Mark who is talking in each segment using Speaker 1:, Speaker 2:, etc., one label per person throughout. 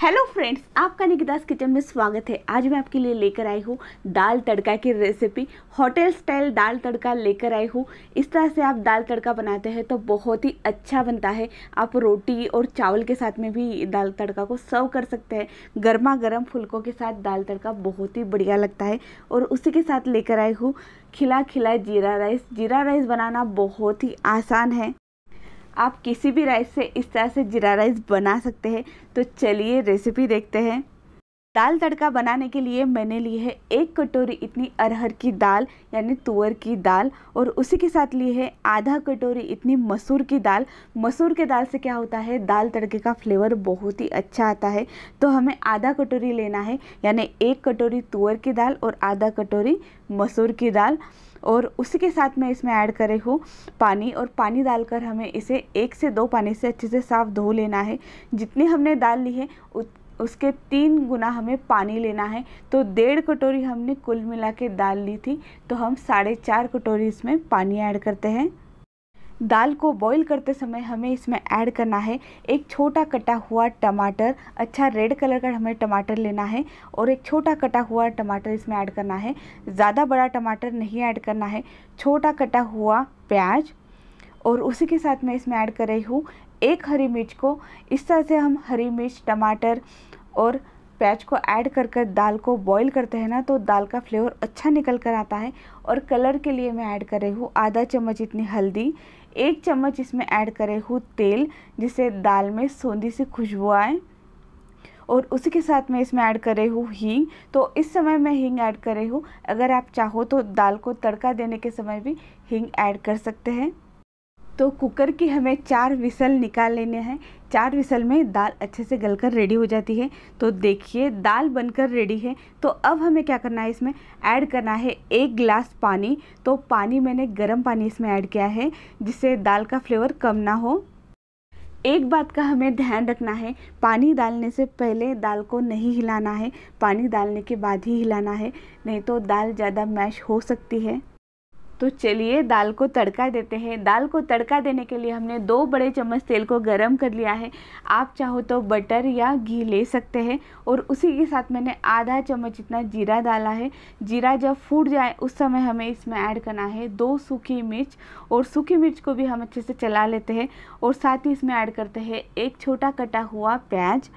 Speaker 1: hello friends आपका निकिदास kitchen में स्वागत है आज मैं आपके लिए लेकर आई हूँ दाल तड़का की रेसिपी होटल स्टाइल दाल तड़का लेकर आई हूँ इस तरह से आप दाल तड़का बनाते हैं तो बहुत ही अच्छा बनता है आप रोटी और चावल के साथ में भी दाल तड़का को सर्व कर सकते हैं गर्मा गर्म फुल्कों के साथ दाल तड़का बहुत ही बढ़िया लगता है और उसी के साथ लेकर आई हूँ खिला खिला जीरा राइस जीरा राइस बनाना बहुत ही आसान है आप किसी भी राइस से इस तरह से जीरा राइस बना सकते हैं तो चलिए रेसिपी देखते हैं दाल तड़का बनाने के लिए मैंने ली है एक कटोरी इतनी अरहर की दाल यानी तुअर की दाल और उसी के साथ ली है आधा कटोरी इतनी मसूर की दाल मसूर के दाल से क्या होता है दाल तड़के का फ्लेवर बहुत ही अच्छा आता है तो हमें आधा कटोरी लेना है यानी एक कटोरी तुअर की दाल और आधा कटोरी मसूर की दाल और उसी के साथ मैं इसमें ऐड करे हूँ पानी और पानी डालकर हमें इसे एक से दो पानी से अच्छे से साफ धो लेना है जितनी हमने दाल ली है उत उसके तीन गुना हमें पानी लेना है तो डेढ़ कटोरी हमने कुल मिला के दाल ली थी तो हम साढ़े चार कटोरी इसमें पानी ऐड करते हैं दाल को बॉईल करते समय हमें इसमें ऐड करना है एक छोटा कटा हुआ टमाटर अच्छा रेड कलर का हमें टमाटर लेना है और एक छोटा कटा हुआ टमाटर इसमें ऐड करना है ज़्यादा बड़ा टमाटर नहीं ऐड करना है छोटा कटा हुआ प्याज और उसी के साथ मैं इसमें ऐड कर रही हूँ एक हरी मिर्च को इस तरह से हम हरी मिर्च टमाटर और प्याज को ऐड कर कर दाल को बॉईल करते हैं ना तो दाल का फ्लेवर अच्छा निकल कर आता है और कलर के लिए मैं ऐड कर रही हूँ आधा चम्मच इतनी हल्दी एक चम्मच इसमें ऐड कर रही हूँ तेल जिससे दाल में सोंधी सी खुशबू आए और उसी के साथ मैं इसमें ऐड कर रही हूँ हींग तो इस समय मैं हींग ऐड कर रही हूँ अगर आप चाहो तो दाल को तड़का देने के समय भी हींग ऐड कर सकते हैं तो कुकर की हमें चार विसल निकाल लेने हैं चार विसल में दाल अच्छे से गलकर रेडी हो जाती है तो देखिए दाल बनकर रेडी है तो अब हमें क्या करना है इसमें ऐड करना है एक गिलास पानी तो पानी मैंने गर्म पानी इसमें ऐड किया है जिससे दाल का फ्लेवर कम ना हो एक बात का हमें ध्यान रखना है पानी डालने से पहले दाल को नहीं हिलाना है पानी डालने के बाद ही हिलाना है नहीं तो दाल ज़्यादा मैश हो सकती है तो चलिए दाल को तड़का देते हैं दाल को तड़का देने के लिए हमने दो बड़े चम्मच तेल को गरम कर लिया है आप चाहो तो बटर या घी ले सकते हैं और उसी के साथ मैंने आधा चम्मच इतना जीरा डाला है जीरा जब फूट जाए उस समय हमें इसमें ऐड करना है दो सूखी मिर्च और सूखी मिर्च को भी हम अच्छे से चला लेते हैं और साथ ही इसमें ऐड करते हैं एक छोटा कटा हुआ प्याज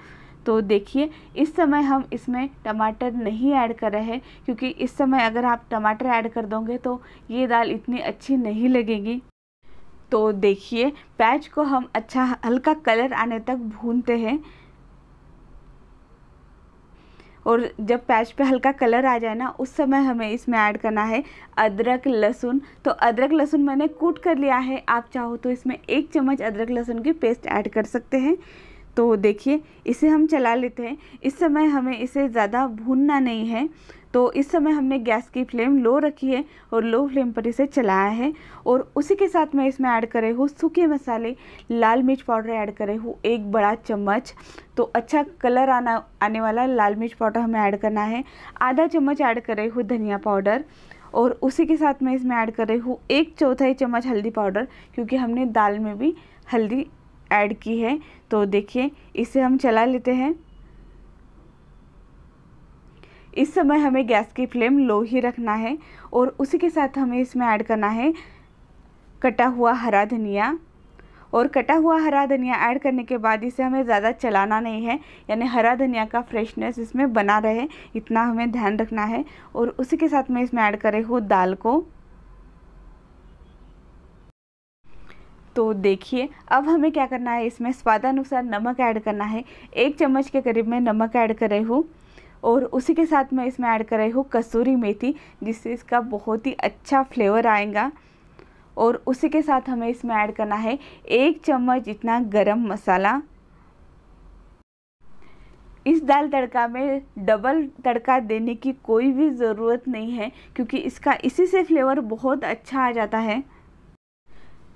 Speaker 1: तो देखिए इस समय हम इसमें टमाटर नहीं ऐड कर रहे हैं क्योंकि इस समय अगर आप टमाटर ऐड कर दोगे तो ये दाल इतनी अच्छी नहीं लगेगी तो देखिए प्याज को हम अच्छा हल्का कलर आने तक भूनते हैं और जब प्याज पे हल्का कलर आ जाए ना उस समय हमें इसमें ऐड करना है अदरक लहसुन तो अदरक लहसुन मैंने कूट कर लिया है आप चाहो तो इसमें एक चम्मच अदरक लहसुन की पेस्ट ऐड कर सकते हैं तो देखिए इसे हम चला लेते हैं इस समय हमें इसे ज़्यादा भूनना नहीं है तो इस समय हमने गैस की फ्लेम लो रखी है और लो फ्लेम पर इसे चलाया है और उसी के साथ मैं इसमें ऐड करे हूँ सूखे मसाले लाल मिर्च पाउडर ऐड करे हूँ एक बड़ा चम्मच तो अच्छा कलर आना आने वाला लाल मिर्च पाउडर हमें ऐड करना है आधा चम्मच ऐड करे हूँ धनिया पाउडर और उसी के साथ मैं इसमें ऐड कर रही हूँ एक चौथाई चम्मच हल्दी पाउडर क्योंकि हमने दाल में भी हल्दी ऐड की है तो देखिए इसे हम चला लेते हैं इस समय हमें गैस की फ्लेम लो ही रखना है और उसी के साथ हमें इसमें ऐड करना है कटा हुआ हरा धनिया और कटा हुआ हरा धनिया ऐड करने के बाद इसे हमें ज़्यादा चलाना नहीं है यानी हरा धनिया का फ्रेशनेस इसमें बना रहे इतना हमें ध्यान रखना है और उसी के साथ मैं इसमें ऐड करे हूँ दाल को तो देखिए अब हमें क्या करना है इसमें स्वादानुसार नमक ऐड करना है एक चम्मच के करीब मैं नमक ऐड कर रही हूँ और उसी के साथ मैं इसमें ऐड कर रही हूँ कसूरी मेथी जिससे इसका बहुत ही अच्छा फ्लेवर आएगा और उसी के साथ हमें इसमें ऐड करना है एक चम्मच इतना गरम मसाला इस दाल तड़का में डबल तड़का देने की कोई भी ज़रूरत नहीं है क्योंकि इसका इसी से फ्लेवर बहुत अच्छा आ जाता है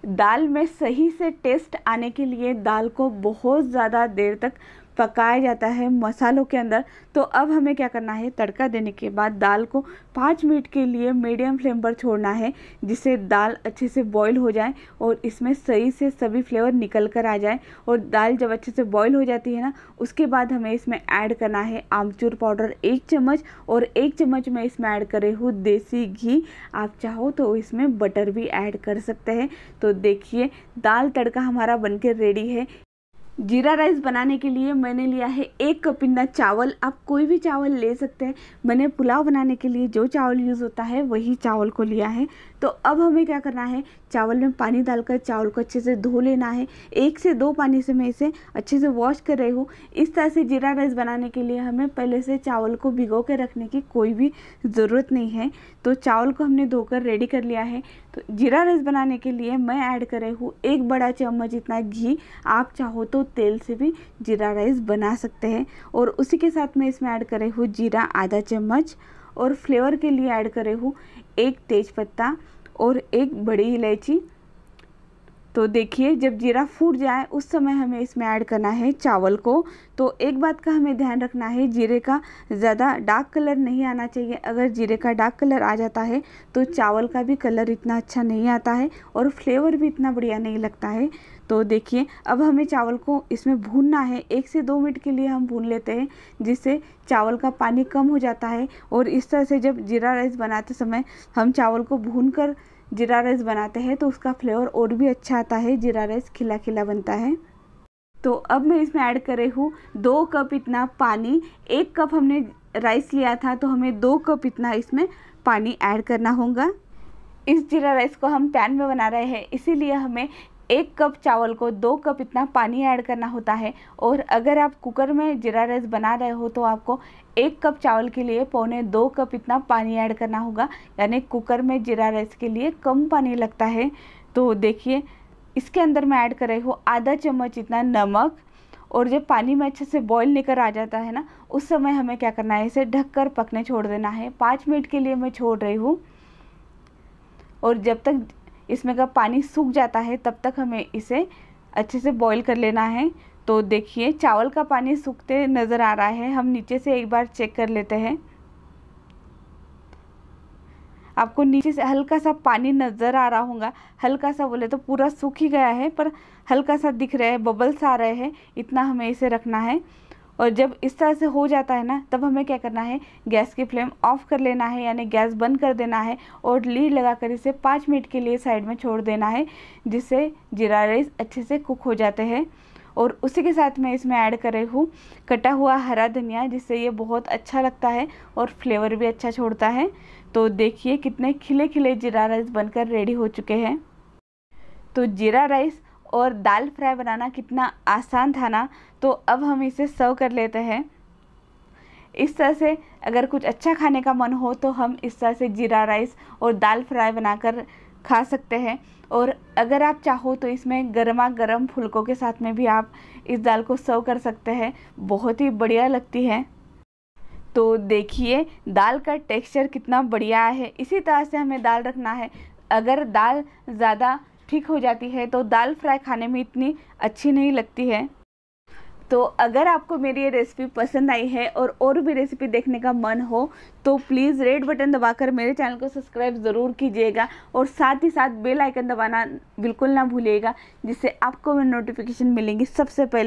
Speaker 1: दाल में सही से टेस्ट आने के लिए दाल को बहुत ज़्यादा देर तक पकाया जाता है मसालों के अंदर तो अब हमें क्या करना है तड़का देने के बाद दाल को पाँच मिनट के लिए मीडियम फ्लेम पर छोड़ना है जिससे दाल अच्छे से बॉईल हो जाए और इसमें सही से सभी फ्लेवर निकल कर आ जाए और दाल जब अच्छे से बॉईल हो जाती है ना उसके बाद हमें इसमें ऐड करना है आमचूर पाउडर एक चम्मच और एक चम्मच मैं इसमें ऐड करे हूँ देसी घी आप चाहो तो इसमें बटर भी ऐड कर सकते हैं तो देखिए दाल तड़का हमारा बनकर रेडी है जीरा राइस बनाने के लिए मैंने लिया है एक कपिंदा चावल आप कोई भी चावल ले सकते हैं मैंने पुलाव बनाने के लिए जो चावल यूज़ होता है वही चावल को लिया है तो अब हमें क्या करना है चावल में पानी डालकर चावल को अच्छे से धो लेना है एक से दो पानी से मैं इसे अच्छे से वॉश कर रही हूँ इस तरह से जीरा राइस बनाने के लिए हमें पहले से चावल को भिगो के रखने की कोई भी ज़रूरत नहीं है तो चावल को हमने धोकर रेडी कर लिया है तो जीरा राइस बनाने के लिए मैं ऐड कर रही हूँ एक बड़ा चम्मच इतना घी आप चाहो तो तेल से भी जीरा राइस बना सकते हैं और उसी के साथ मैं इसमें ऐड कर रही हूँ जीरा आधा चम्मच और फ्लेवर के लिए ऐड कर रही हूँ एक तेज़पत्ता और एक बड़ी इलायची तो देखिए जब जीरा फूट जाए उस समय हमें इसमें ऐड करना है चावल को तो एक बात का हमें ध्यान रखना है जीरे का ज़्यादा डार्क कलर नहीं आना चाहिए अगर जीरे का डार्क कलर आ जाता है तो चावल का भी कलर इतना अच्छा नहीं आता है और फ्लेवर भी इतना बढ़िया नहीं लगता है तो देखिए अब हमें चावल को इसमें भूनना है एक से दो मिनट के लिए हम भून लेते हैं जिससे चावल का पानी कम हो जाता है और इस तरह से जब जीरा राइस बनाते समय हम चावल को भून कर जीरा राइस बनाते हैं तो उसका फ्लेवर और भी अच्छा आता है जीरा राइस खिला खिला बनता है तो अब मैं इसमें ऐड कर रही हूँ दो कप इतना पानी एक कप हमने राइस लिया था तो हमें दो कप इतना इसमें पानी ऐड करना होगा इस जीरा राइस को हम पैन में बना रहे हैं इसीलिए हमें एक कप चावल को दो कप इतना पानी ऐड करना होता है और अगर आप कुकर में जीरा राइस बना रहे हो तो आपको एक कप चावल के लिए पौने दो कप इतना पानी ऐड करना होगा यानी कुकर में जीरा राइस के लिए कम पानी लगता है तो देखिए इसके अंदर मैं ऐड कर रही हूँ आधा चम्मच इतना नमक और जब पानी में अच्छे से बॉईल निकल आ जाता है ना उस समय हमें क्या करना है इसे ढक कर पकने छोड़ देना है पाँच मिनट के लिए मैं छोड़ रही हूँ और जब तक इसमें का पानी सूख जाता है तब तक हमें इसे अच्छे से बॉईल कर लेना है तो देखिए चावल का पानी सूखते नज़र आ रहा है हम नीचे से एक बार चेक कर लेते हैं आपको नीचे से हल्का सा पानी नज़र आ रहा होगा हल्का सा बोले तो पूरा सूख ही गया है पर हल्का सा दिख रहा है बबल्स आ रहे हैं इतना हमें इसे रखना है और जब इस तरह से हो जाता है ना तब हमें क्या करना है गैस की फ्लेम ऑफ कर लेना है यानी गैस बंद कर देना है और लीड लगाकर इसे पाँच मिनट के लिए साइड में छोड़ देना है जिससे जीरा राइस अच्छे से कुक हो जाते हैं और उसी के साथ मैं इसमें ऐड कर रही हूँ कटा हुआ हरा धनिया जिससे ये बहुत अच्छा लगता है और फ्लेवर भी अच्छा छोड़ता है तो देखिए कितने खिले खिले जीरा राइस बनकर रेडी हो चुके हैं तो जीरा राइस और दाल फ्राई बनाना कितना आसान था ना तो अब हम इसे सर्व कर लेते हैं इस तरह से अगर कुछ अच्छा खाने का मन हो तो हम इस तरह से जीरा राइस और दाल फ्राई बनाकर खा सकते हैं और अगर आप चाहो तो इसमें गर्मा गर्म फुलकों के साथ में भी आप इस दाल को सर्व कर सकते हैं बहुत ही बढ़िया लगती है तो देखिए दाल का टेक्सचर कितना बढ़िया है इसी तरह से हमें दाल रखना है अगर दाल ज़्यादा ठीक हो जाती है तो दाल फ्राई खाने में इतनी अच्छी नहीं लगती है तो अगर आपको मेरी ये रेसिपी पसंद आई है और और भी रेसिपी देखने का मन हो तो प्लीज़ रेड बटन दबाकर मेरे चैनल को सब्सक्राइब ज़रूर कीजिएगा और साथ ही साथ बेल आइकन दबाना बिल्कुल ना भूलिएगा जिससे आपको नोटिफिकेशन मिलेंगी सबसे पहले